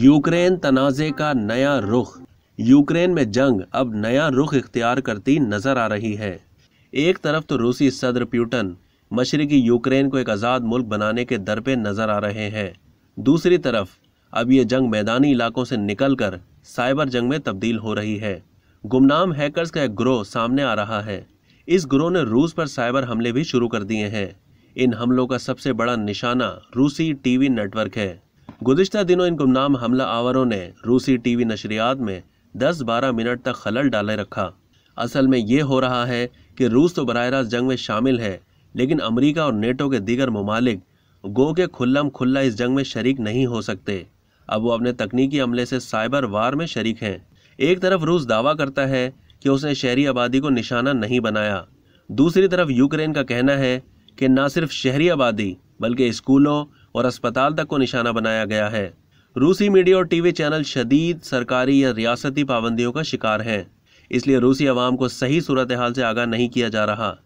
Ukraine तनाज़े का नया रुख यूक्रेन में जंग अब नया रुख इख्तियार करती नज़र आ रही है एक तरफ तो रूसी सदर प्यूटन मशरकी यूक्रेन को एक आज़ाद मुल्क बनाने के दर पे नज़र आ रहे हैं दूसरी तरफ अब ये जंग मैदानी इलाकों से निकलकर साइबर जंग में तब्दील हो रही है गुमनाम हैकर्स का एक ग्रोह सामने आ रहा है इस ग्रोह ने रूस पर साइबर हमले भी शुरू कर दिए हैं इन हमलों का सबसे बड़ा निशाना रूसी टीवी नेटवर्क है गुजशत दिनों इन गुमनाम हमला आवरों ने रूसी टीवी नशरियात में 10-12 मिनट तक खलल डाले रखा असल में ये हो रहा है कि रूस तो बर रास्त जंग में शामिल है लेकिन अमरीका और नेटो के दीगर ममालिक गो के खुल्लम खुल्ला इस जंग में शरीक नहीं हो सकते अब वो अपने तकनीकी अमले से साइबर वार में शरीक हैं एक तरफ रूस दावा करता है कि उसने शहरी आबादी को निशाना नहीं बनाया दूसरी तरफ यूक्रेन का कहना है कि न सिर्फ शहरी आबादी बल्कि स्कूलों और अस्पताल तक को निशाना बनाया गया है रूसी मीडिया और टीवी चैनल शदीद सरकारी या रियासती पाबंदियों का शिकार हैं इसलिए रूसी अवाम को सही सूरत हाल से आगाह नहीं किया जा रहा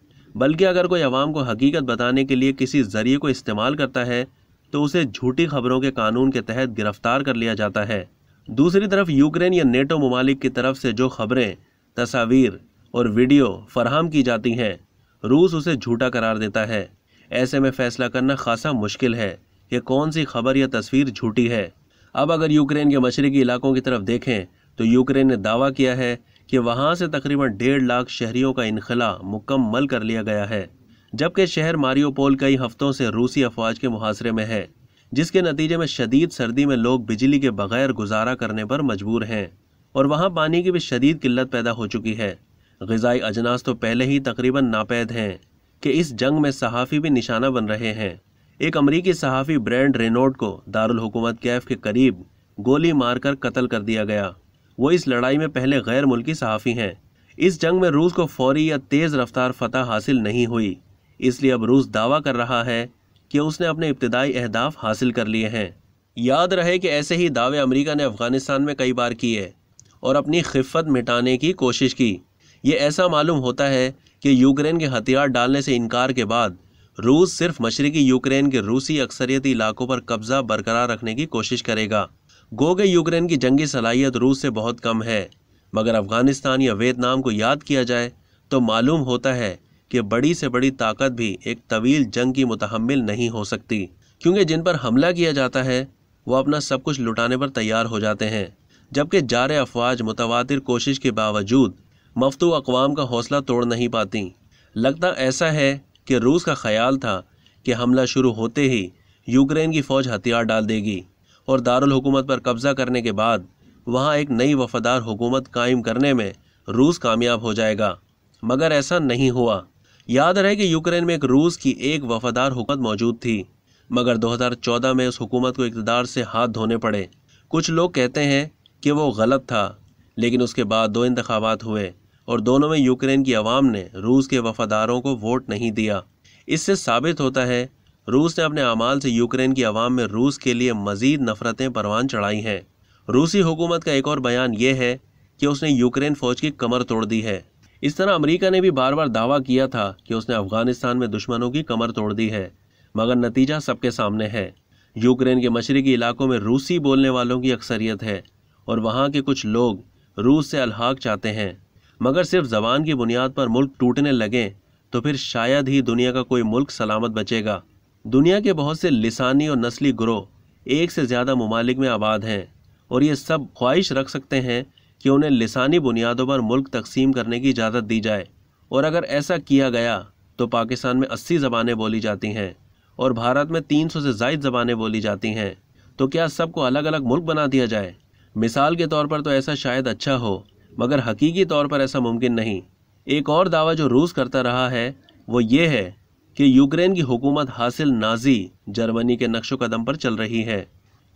बल्कि अगर कोई अवाम को हकीकत बताने के लिए किसी जरिए को इस्तेमाल करता है तो उसे झूठी खबरों के कानून के तहत गिरफ्तार कर लिया जाता है दूसरी तरफ यूक्रेन या नेटो ममालिक की तरफ से जो खबरें तस्वीर और वीडियो फराहम की जाती हैं रूस उसे झूठा करार देता है ऐसे में फैसला करना खासा मुश्किल है कि कौन सी खबर या तस्वीर झूठी है अब अगर यूक्रेन के मशरकी इलाकों की तरफ देखें तो यूक्रेन ने दावा किया है कि वहाँ से तकरीबन डेढ़ लाख शहरियों का इनखला मुकम्मल कर लिया गया है जबकि शहर मारियोपोल कई हफ्तों से रूसी अफवाज के मुहासरे में है जिसके नतीजे में शदीद सर्दी में लोग बिजली के बगैर गुजारा करने पर मजबूर हैं और वहाँ पानी की भी शदीद किल्लत पैदा हो चुकी है गजाई अजनास तो पहले ही तकरीबन नापैद हैं कि इस जंग में सहाफ़ी भी निशाना बन रहे हैं एक अमरीकी सहाफ़ी ब्रैंड रेनोड को दारकूमत कैफ के करीब गोली मारकर कत्ल कर दिया गया वो इस लड़ाई में पहले गैर मुल्की सहाफ़ी हैं इस जंग में रूस को फौरी या तेज़ रफ्तार फतह हासिल नहीं हुई इसलिए अब रूस दावा कर रहा है कि उसने अपने इब्तदाई अहदाफ हासिल कर लिए हैं याद रहे कि ऐसे ही दावे अमेरिका ने अफ़गानिस्तान में कई बार किए और अपनी खिफत मिटाने की कोशिश की ये ऐसा मालूम होता है कि यूक्रेन के हथियार डालने से इनकार के बाद रूस सिर्फ मशरकी यूक्रेन के रूसी अक्सरियती इलाकों पर कब्जा बरकरार रखने की कोशिश करेगा गो के यूक्रेन की जंगी सलाहियत रूस से बहुत कम है मगर अफ़गानिस्तान या वियतनाम को याद किया जाए तो मालूम होता है कि बड़ी से बड़ी ताकत भी एक तवील जंग की मुतहमल नहीं हो सकती क्योंकि जिन पर हमला किया जाता है वो अपना सब कुछ लुटाने पर तैयार हो जाते हैं जबकि जार अफवाज मुतवा कोशिश के बावजूद मफतू अकवाम का हौसला तोड़ नहीं पाती लगता ऐसा है कि रूस का ख्याल था कि हमला शुरू होते ही यूक्रेन की फ़ौज हथियार डाल देगी और दारकूमत पर कब्ज़ा करने के बाद वहाँ एक नई वफादार हुकूमत कायम करने में रूस कामयाब हो जाएगा मगर ऐसा नहीं हुआ याद रहे कि यूक्रेन में एक रूस की एक वफादार हुकूमत मौजूद थी मगर 2014 में उस हुकूमत को इकतदार से हाथ धोने पड़े कुछ लोग कहते हैं कि वो गलत था लेकिन उसके बाद दो इंतबात हुए और दोनों में यूक्रेन की आवाम ने रूस के वफादारों को वोट नहीं दिया इससे साबित होता है रूस ने अपने अमाल से यूक्रेन की आवाम में रूस के लिए मजीद नफरतें परवान चढ़ाई हैं रूसी हुकूमत का एक और बयान यह है कि उसने यूक्रेन फौज की कमर तोड़ दी है इस तरह अमरीका ने भी बार बार दावा किया था कि उसने अफगानिस्तान में दुश्मनों की कमर तोड़ दी है मगर नतीजा सबके सामने है यूक्रेन के मशरकी इलाकों में रूसी बोलने वालों की अक्सरियत है और वहाँ के कुछ लोग रूस से अलहाक चाहते हैं मगर सिर्फ ज़बान की बुनियाद पर मुल्क टूटने लगे तो फिर शायद ही दुनिया का कोई मुल्क सलामत बचेगा दुनिया के बहुत से लसानी और नस्ली ग्रोह एक से ज़्यादा ममालिक में आबाद हैं और ये सब ख्वाहिश रख सकते हैं कि उन्हें लसानी बुनियादों पर मुल्क तकसीम करने की इजाज़त दी जाए और अगर ऐसा किया गया तो पाकिस्तान में अस्सी ज़बानें बोली जाती हैं और भारत में तीन सौ से जायद ज़बानें बोली जाती हैं तो क्या सबको अलग अलग मुल्क बना दिया जाए मिसाल के तौर पर तो ऐसा शायद अच्छा हो मगर हकीकी तौर पर ऐसा मुमकिन नहीं एक और दावा जो रूस करता रहा है वो ये है कि यूक्रेन की हुकूमत हासिल नाजी जर्मनी के नक्शो कदम पर चल रही है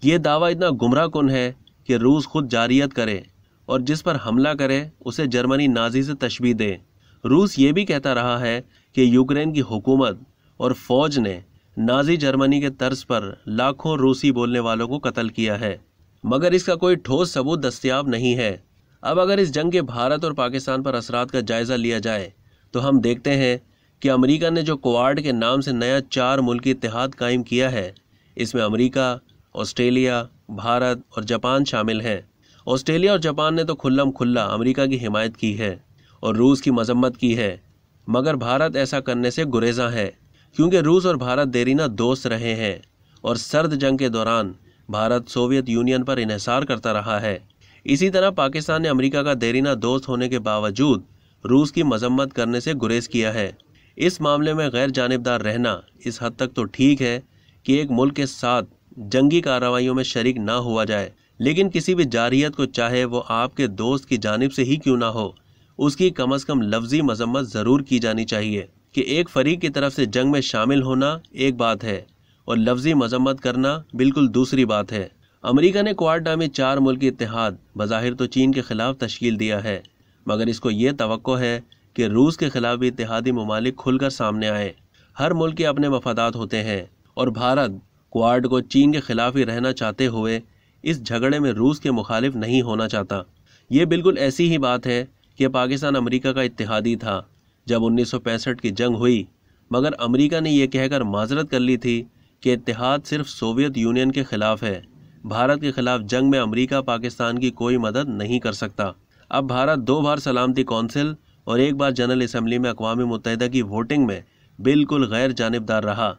ये दावा इतना गुमराह कन है कि रूस खुद जारियत करे और जिस पर हमला करे उसे जर्मनी नाजी से तशबी दे रूस ये भी कहता रहा है कि यूक्रेन की हुकूमत और फौज ने नाजी जर्मनी के तर्ज पर लाखों रूसी बोलने वालों को कत्ल किया है मगर इसका कोई ठोस सबूत दस्तियाब नहीं है अब अगर इस जंग के भारत और पाकिस्तान पर असरात का जायज़ा लिया जाए तो हम देखते हैं कि अमेरिका ने जो क्वाड के नाम से नया चार मुल्की इतिहाद कायम किया है इसमें अमेरिका ऑस्ट्रेलिया भारत और जापान शामिल हैं ऑस्ट्रेलिया और जापान ने तो खुल्लम खुल्ला अमेरिका की हिमायत की है और रूस की मजम्मत की है मगर भारत ऐसा करने से गुरेजा है क्योंकि रूस और भारत देरीना दोस्त रहे हैं और सर्द जंग के दौरान भारत सोवियत यूनियन पर इहसार करता रहा है इसी तरह पाकिस्तान ने अमेरिका का देरीना दोस्त होने के बावजूद रूस की मजम्मत करने से गुरेज किया है इस मामले में गैर जानबदार रहना इस हद तक तो ठीक है कि एक मुल्क के साथ जंगी कार्रवाइयों में शरीक ना हुआ जाए लेकिन किसी भी जारहियत को चाहे वो आपके दोस्त की जानब से ही क्यों ना हो उसकी कम अज़ कम लफ्जी मजम्मत ज़रूर की जानी चाहिए कि एक फरीक की तरफ से जंग में शामिल होना एक बात है और लफ्जी मजम्मत करना बिल्कुल दूसरी बात है अमेरिका ने क्वाड में चार मुल्की इतिहाद बज़ाहिर तो चीन के ख़िलाफ़ तश्कील दिया है मगर इसको ये तो है कि रूस के ख़िलाफ़ भी इतिहादी ममालिक खुलकर सामने आए हर मुल्क के अपने मफादात होते हैं और भारत क्वाड को चीन के ख़िलाफ़ ही रहना चाहते हुए इस झगड़े में रूस के मुखालिफ नहीं होना चाहता ये बिल्कुल ऐसी ही बात है कि पाकिस्तान अमेरिका का इतिहादी था जब 1965 की जंग हुई मगर अमेरिका ने यह कहकर माजरत कर ली थी कि इतिहाद सिर्फ सोवियत यूनियन के ख़िलाफ़ है भारत के खिलाफ जंग में अमेरिका पाकिस्तान की कोई मदद नहीं कर सकता अब भारत दो बार सलामती कौंसिल और एक बार जनरल असम्बली में अकवा मुतहदा की वोटिंग में बिल्कुल गैर जानबदार रहा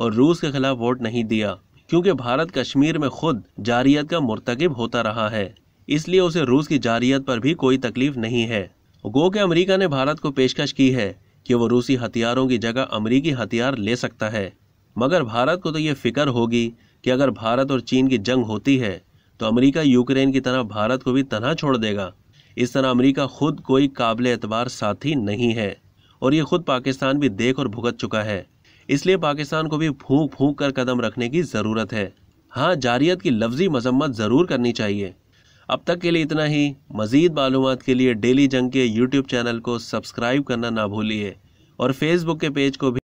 और रूस के खिलाफ वोट नहीं दिया क्योंकि भारत कश्मीर में खुद जारियत का मरतकब होता रहा है इसलिए उसे रूस की जारियत पर भी कोई तकलीफ नहीं है गो के अमरीका ने भारत को पेशकश की है कि वो रूसी हथियारों की जगह अमरीकी हथियार ले सकता है मगर भारत को तो ये फिक्र होगी कि अगर भारत और चीन की जंग होती है तो अमेरिका यूक्रेन की तरह भारत को भी तनहा छोड़ देगा इस तरह अमेरिका खुद कोई काबिल एतबार साथी नहीं है और ये खुद पाकिस्तान भी देख और भुगत चुका है इसलिए पाकिस्तान को भी फूंक फूंक कर कदम रखने की ज़रूरत है हाँ जारियत की लफ्जी मजम्मत ज़रूर करनी चाहिए अब तक के लिए इतना ही मज़ीद मालूम के लिए डेली जंग के यूट्यूब चैनल को सब्सक्राइब करना ना भूलिए और फेसबुक के पेज को भी